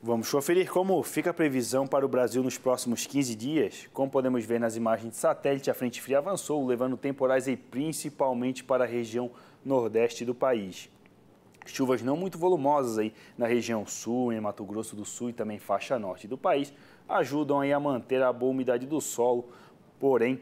Vamos conferir como fica a previsão para o Brasil nos próximos 15 dias. Como podemos ver nas imagens de satélite, a frente fria avançou, levando temporais aí principalmente para a região nordeste do país. Chuvas não muito volumosas aí na região sul, em Mato Grosso do Sul e também faixa norte do país, ajudam aí a manter a boa umidade do solo, porém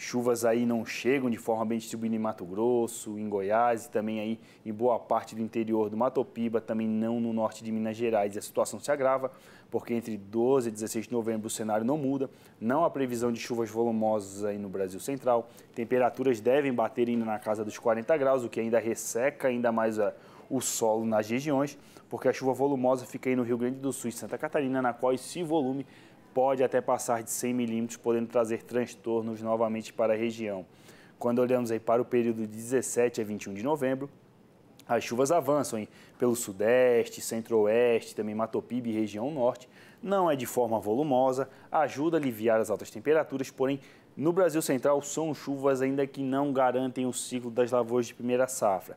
Chuvas aí não chegam de forma bem distribuída em Mato Grosso, em Goiás e também aí em boa parte do interior do Mato Piba, também não no norte de Minas Gerais. E a situação se agrava, porque entre 12 e 16 de novembro o cenário não muda, não há previsão de chuvas volumosas aí no Brasil Central. Temperaturas devem bater ainda na casa dos 40 graus, o que ainda resseca ainda mais a, eh, o solo nas regiões, porque a chuva volumosa fica aí no Rio Grande do Sul e Santa Catarina, na qual esse volume pode até passar de 100 milímetros, podendo trazer transtornos novamente para a região. Quando olhamos aí para o período de 17 a 21 de novembro, as chuvas avançam hein? pelo sudeste, centro-oeste, também Matopiba e região norte. Não é de forma volumosa, ajuda a aliviar as altas temperaturas, porém no Brasil Central são chuvas ainda que não garantem o ciclo das lavouras de primeira safra.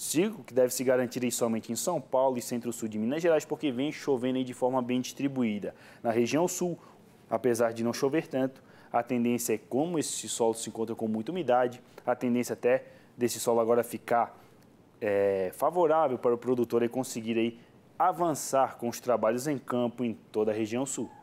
Ciclo que deve se garantir somente em São Paulo e centro-sul de Minas Gerais, porque vem chovendo de forma bem distribuída. Na região sul, apesar de não chover tanto, a tendência é como esse solo se encontra com muita umidade, a tendência até desse solo agora ficar é, favorável para o produtor e conseguir aí avançar com os trabalhos em campo em toda a região sul.